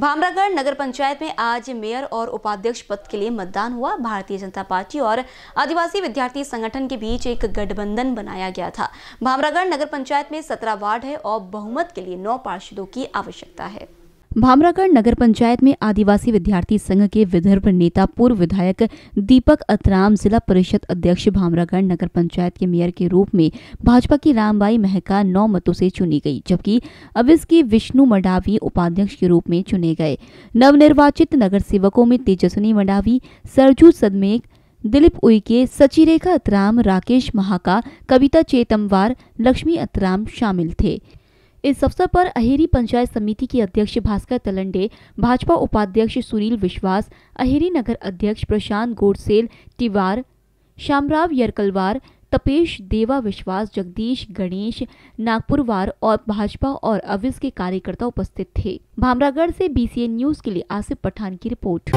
भामरागढ़ नगर पंचायत में आज मेयर और उपाध्यक्ष पद के लिए मतदान हुआ भारतीय जनता पार्टी और आदिवासी विद्यार्थी संगठन के बीच एक गठबंधन बनाया गया था भामरागढ़ नगर पंचायत में सत्रह वार्ड है और बहुमत के लिए नौ पार्षदों की आवश्यकता है भामरागढ़ नगर पंचायत में आदिवासी विद्यार्थी संघ के विदर्भ नेता पूर्व विधायक दीपक अतराम जिला परिषद अध्यक्ष भामरागढ़ नगर पंचायत के मेयर के रूप में भाजपा की रामबाई महका नौ मतों से चुनी गई जबकि अब की विष्णु मंडावी उपाध्यक्ष के रूप में चुने गए नवनिर्वाचित नगर सेवकों में तेजस्वनी मंडावी सरजू सदमेक दिलीप उइके सचिरेखा अतराम राकेश महाका कविता चेतमवार लक्ष्मी अतराम शामिल थे इस अवसर पर अहेरी पंचायत समिति के अध्यक्ष भास्कर तलंडे भाजपा उपाध्यक्ष सुनील विश्वास अहेरी नगर अध्यक्ष प्रशांत गोडसेल तिवार श्यामराव यरकलवार तपेश देवा विश्वास जगदीश गणेश नागपुरवार और भाजपा और अविस के कार्यकर्ता उपस्थित थे भामरागढ़ से बीसीएन न्यूज के लिए आसिफ पठान की रिपोर्ट